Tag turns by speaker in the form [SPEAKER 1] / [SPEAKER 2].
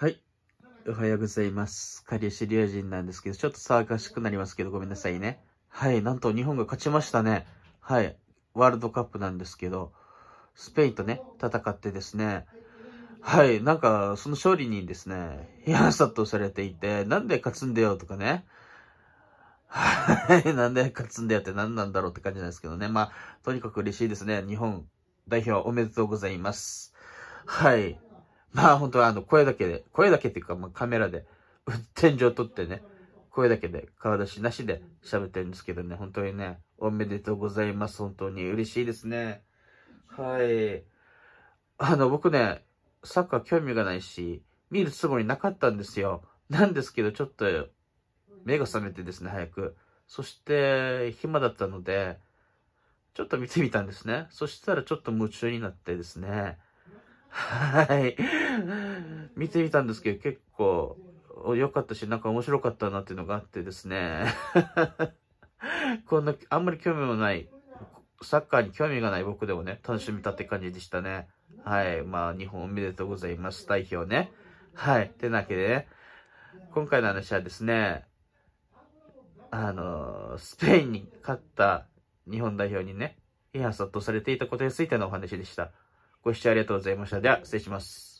[SPEAKER 1] はい。おはようございます。カリシリア人なんですけど、ちょっと騒がしくなりますけど、ごめんなさいね。はい。なんと日本が勝ちましたね。はい。ワールドカップなんですけど、スペインとね、戦ってですね。はい。なんか、その勝利にですね、批判殺到されていて、なんで勝つんだよとかね。はい。なんで勝つんだよって何なんだろうって感じなんですけどね。まあ、とにかく嬉しいですね。日本代表おめでとうございます。はい。まあ本当はあの声だけで、声だけっていうかまあカメラで、天井撮ってね、声だけで顔出しなしで喋ってるんですけどね、本当にね、おめでとうございます。本当に嬉しいですね。はい。あの僕ね、サッカー興味がないし、見るつもりなかったんですよ。なんですけど、ちょっと目が覚めてですね、早く。そして、暇だったので、ちょっと見てみたんですね。そしたらちょっと夢中になってですね。はい。見てみたんですけど、結構良かったし、なんか面白かったなっていうのがあってですね。こんな、あんまり興味もない、サッカーに興味がない僕でもね、楽しみたって感じでしたね。はい。まあ、日本おめでとうございます。代表ね。はい。てなわけでね、今回の話はですね、あのスペインに勝った日本代表にね、批判殺到されていたことについてのお話でした。ご視聴ありがとうございました。では、失礼します。